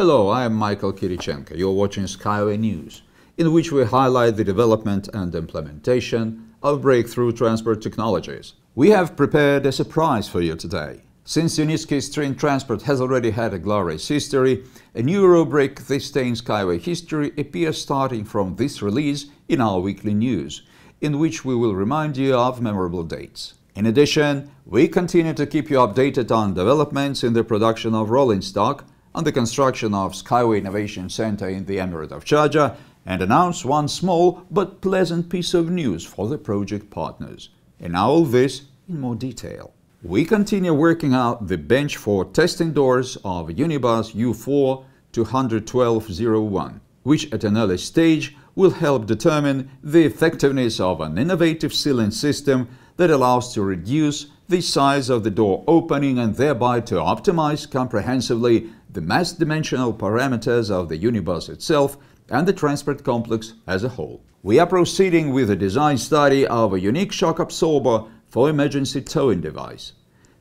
Hello, I am Michael Kirichenko. You're watching Skyway News, in which we highlight the development and implementation of breakthrough transport technologies. We have prepared a surprise for you today. Since Unitsky's train transport has already had a glorious history, a new rubric, This Day in Skyway History, appears starting from this release in our weekly news, in which we will remind you of memorable dates. In addition, we continue to keep you updated on developments in the production of rolling stock on the construction of Skyway Innovation Center in the Emirate of Sharjah and announce one small but pleasant piece of news for the project partners. And now all this in more detail. We continue working out the bench for testing doors of Unibus U4 21201, which at an early stage will help determine the effectiveness of an innovative sealing system that allows to reduce the size of the door opening and thereby to optimize comprehensively the mass dimensional parameters of the unibus itself and the transport complex as a whole. We are proceeding with a design study of a unique shock absorber for emergency towing device.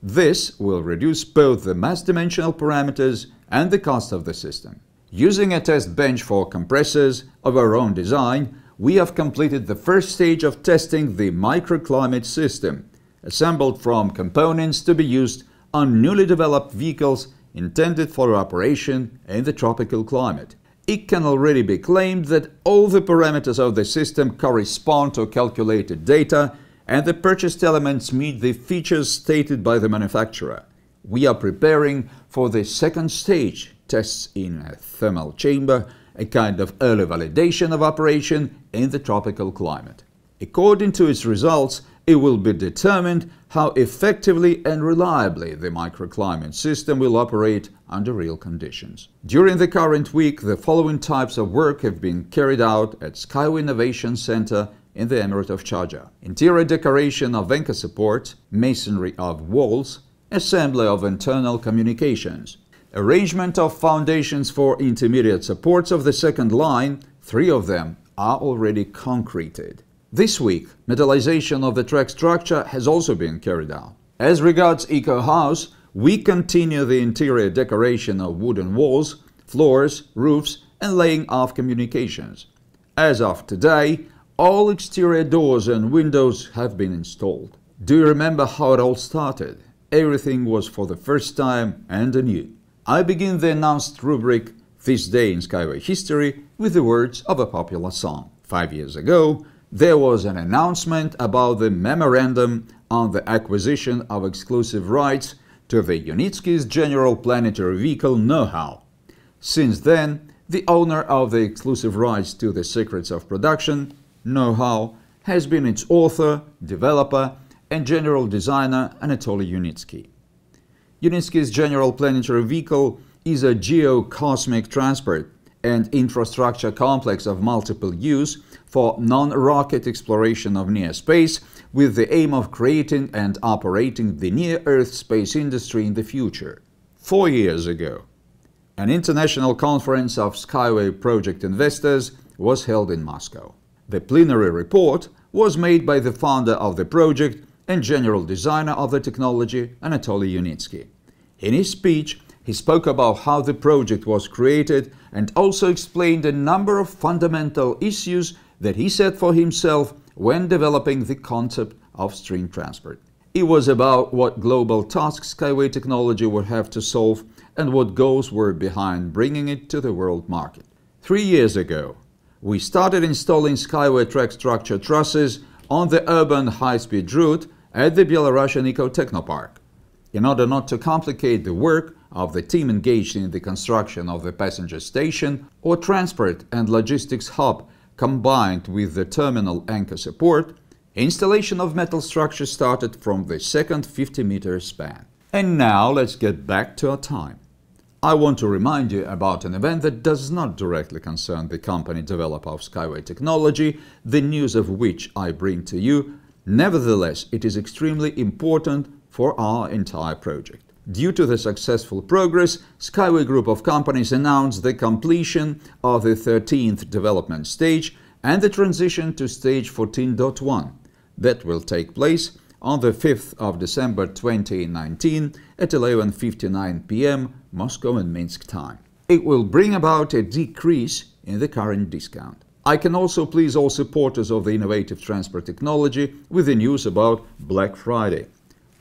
This will reduce both the mass dimensional parameters and the cost of the system. Using a test bench for compressors of our own design, we have completed the first stage of testing the microclimate system, assembled from components to be used on newly developed vehicles intended for operation in the tropical climate. It can already be claimed that all the parameters of the system correspond to calculated data and the purchased elements meet the features stated by the manufacturer. We are preparing for the second stage, tests in a thermal chamber, a kind of early validation of operation in the tropical climate. According to its results, it will be determined how effectively and reliably the microclimate system will operate under real conditions. During the current week, the following types of work have been carried out at Skyo Innovation Center in the Emirate of Sharjah. Interior decoration of Venka support, masonry of walls, assembly of internal communications, arrangement of foundations for intermediate supports of the second line, three of them are already concreted. This week, metallization of the track structure has also been carried out. As regards Eco House, we continue the interior decoration of wooden walls, floors, roofs and laying of communications. As of today, all exterior doors and windows have been installed. Do you remember how it all started? Everything was for the first time and anew. I begin the announced rubric This Day in Skyway History with the words of a popular song. Five years ago, there was an announcement about the memorandum on the acquisition of exclusive rights to the Unitsky's General Planetary Vehicle know-how. Since then, the owner of the exclusive rights to the secrets of production, know-how, has been its author, developer, and general designer Anatoly Unitsky. Unitsky's General Planetary Vehicle is a geocosmic transport and infrastructure complex of multiple use for non-rocket exploration of near space with the aim of creating and operating the near-Earth space industry in the future. Four years ago, an international conference of Skyway project investors was held in Moscow. The plenary report was made by the founder of the project and general designer of the technology, Anatoly Yunitsky. In his speech, he spoke about how the project was created and also explained a number of fundamental issues that he set for himself when developing the concept of string transport. It was about what global task Skyway technology would have to solve and what goals were behind bringing it to the world market. Three years ago, we started installing Skyway track structure trusses on the urban high-speed route at the Belarusian Eco Technopark. In order not to complicate the work of the team engaged in the construction of the passenger station or transport and logistics hub combined with the terminal anchor support, installation of metal structure started from the second 50 meter span. And now let's get back to our time. I want to remind you about an event that does not directly concern the company developer of Skyway technology, the news of which I bring to you. Nevertheless, it is extremely important for our entire project. Due to the successful progress, Skyway Group of companies announced the completion of the 13th development stage and the transition to stage 14.1 that will take place on the 5th of December 2019 at 11:59 p.m. Moscow and Minsk time. It will bring about a decrease in the current discount. I can also please all supporters of the innovative transport technology with the news about Black Friday.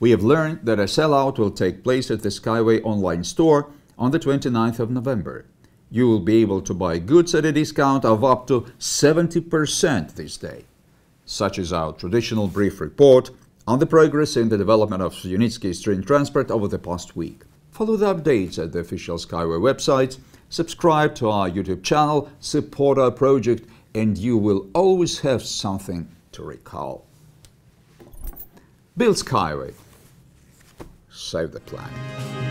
We have learned that a sellout will take place at the Skyway online store on the 29th of November. You will be able to buy goods at a discount of up to 70% this day. Such is our traditional brief report on the progress in the development of Unitsky train transport over the past week. Follow the updates at the official Skyway website, subscribe to our YouTube channel, support our project, and you will always have something to recall. Build Skyway save the planet.